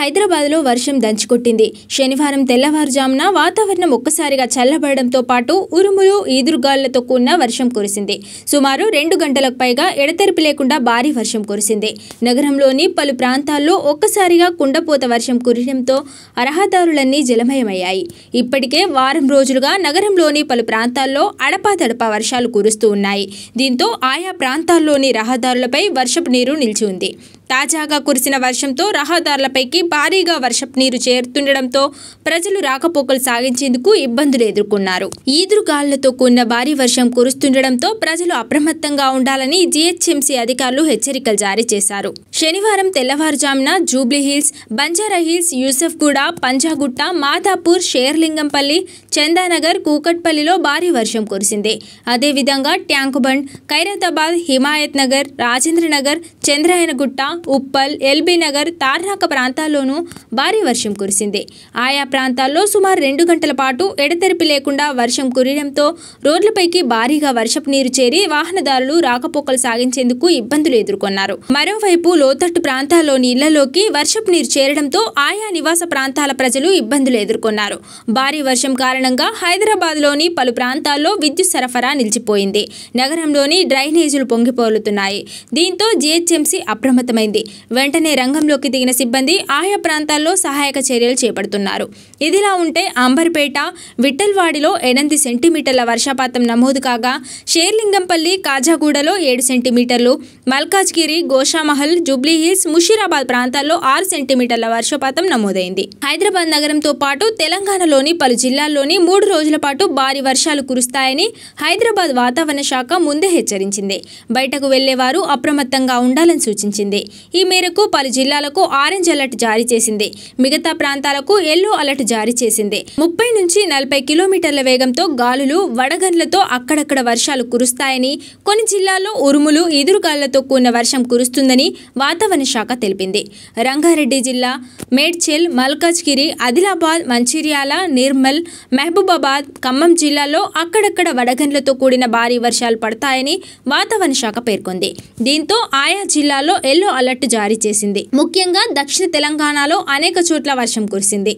హైదరాబాద్లో వర్షం దంచుకొట్టింది శనివారం తెల్లవారుజామున వాతావరణం ఒక్కసారిగా చల్లబడడంతో పాటు ఉరుములు ఈదురుగాళ్లతో కూడిన వర్షం కురిసింది సుమారు రెండు గంటలకు పైగా ఎడతెరిపి లేకుండా భారీ వర్షం కురిసింది నగరంలోని పలు ప్రాంతాల్లో ఒక్కసారిగా కుండపోత వర్షం కురియడంతో అర్హదారులన్నీ జలమయమయ్యాయి ఇప్పటికే వారం రోజులుగా నగరంలోని పలు ప్రాంతాల్లో అడపాతడపా వర్షాలు కురుస్తూ ఉన్నాయి దీంతో ఆయా ప్రాంతాల్లోని రహదారులపై వర్షపు నీరు నిలిచి ఉంది తాజాగా కురిసిన వర్షంతో రహదారులపైకి భారీగా వర్షపు నీరు చేరుతుండటంతో ప్రజలు రాకపోకలు సాగించేందుకు ఇబ్బందులు ఎదుర్కొన్నారు ఈదురుగాలులతో కూడిన భారీ వర్షం కురుస్తుండటంతో ప్రజలు అప్రమత్తంగా ఉండాలని జీహెచ్ఎంసీ అధికారులు హెచ్చరికలు జారీ చేశారు శనివారం తెల్లవారుజామున జూబ్లీహిల్స్ బంజారాహిల్స్ యూసఫ్గూడ పంజాగుట్ట మాదాపూర్ షేర్లింగంపల్లి చందానగర్ కూకట్పల్లిలో భారీ వర్షం కురిసింది అదేవిధంగా ట్యాంకుబండ్ ఖైరతాబాద్ హిమాయత్ నగర్ రాజేంద్రనగర్ చంద్రాయనగుట్ట ఉప్పల్ ఎల్బీ నగర్ తార్నాక ప్రాంతాల్లోనూ భారీ వర్షం కురిసింది ఆయా ప్రాంతాల్లో సుమారు రెండు గంటల పాటు ఎడతెరిపి లేకుండా వర్షం కురియడంతో రోడ్లపైకి భారీగా వర్షపు నీరు చేరి వాహనదారులు రాకపోకలు సాగించేందుకు ఇబ్బందులు ఎదుర్కొన్నారు మరోవైపు లోతట్టు ప్రాంతాల్లోని ఇళ్లలోకి వర్షపు నీరు చేరడంతో ఆయా నివాస ప్రాంతాల ప్రజలు ఇబ్బందులు ఎదుర్కొన్నారు భారీ వర్షం కారణంగా కారణంగా హైదరాబాద్లోని పలు ప్రాంతాల్లో విద్యుత్ సరఫరా నిలిచిపోయింది నగరంలోని డ్రైనేజీలు పొంగిపోలుతున్నాయి దీంతో జీహెచ్ఎంసీ అప్రమత్తమైంది వెంటనే రంగంలోకి దిగిన సిబ్బంది ఆయా ప్రాంతాల్లో సహాయక చర్యలు చేపడుతున్నారు ఇదిలా ఉంటే అంబర్పేట విఠల్వాడిలో ఎనిమిది సెంటీమీటర్ల వర్షపాతం నమోదు కాగా షేర్లింగంపల్లి కాజాగూడలో ఏడు సెంటీమీటర్లు మల్కాజ్గిరి గోషామహల్ జూబ్లీహిల్స్ ముషీరాబాద్ ప్రాంతాల్లో ఆరు సెంటీమీటర్ల వర్షపాతం నమోదైంది హైదరాబాద్ నగరంతో పాటు తెలంగాణలోని పలు జిల్లాల్లోని రాష్ట్రంలోని మూడు రోజుల పాటు భారీ వర్షాలు కురుస్తాయని హైదరాబాద్ వాతావరణ శాఖ ముందే హెచ్చరించింది బయటకు వెళ్లేవారు అప్రమత్తంగా ఉండాలని సూచించింది ఈ మేరకు పలు జిల్లాలకు ఆరెంజ్ అలర్ట్ జారీ చేసింది మిగతా ప్రాంతాలకు ఎల్లో అలర్ట్ జారీ చేసింది ముప్పై నుంచి నలభై కిలోమీటర్ల వేగంతో గాలులు వడగండ్లతో అక్కడక్కడ వర్షాలు కురుస్తాయని కొన్ని జిల్లాల్లో ఉరుములు ఎదురుగాళ్లతో కూడిన వర్షం కురుస్తుందని వాతావరణ శాఖ తెలిపింది రంగారెడ్డి జిల్లా మేడ్చెల్ మల్కాజ్గిరి ఆదిలాబాద్ మంచిర్యాల నిర్మల్ మహబూబాబాద్ ఖమ్మం జిల్లాలో అక్కడక్కడ వడగండ్లతో కూడిన భారీ వర్షాలు పడతాయని వాతావరణ శాఖ పేర్కొంది దీంతో ఆయా జిల్లాలో ఎల్లో అలర్ట్ జారీ చేసింది ముఖ్యంగా దక్షిణ తెలంగాణలో అనేక చోట్ల వర్షం కురిసింది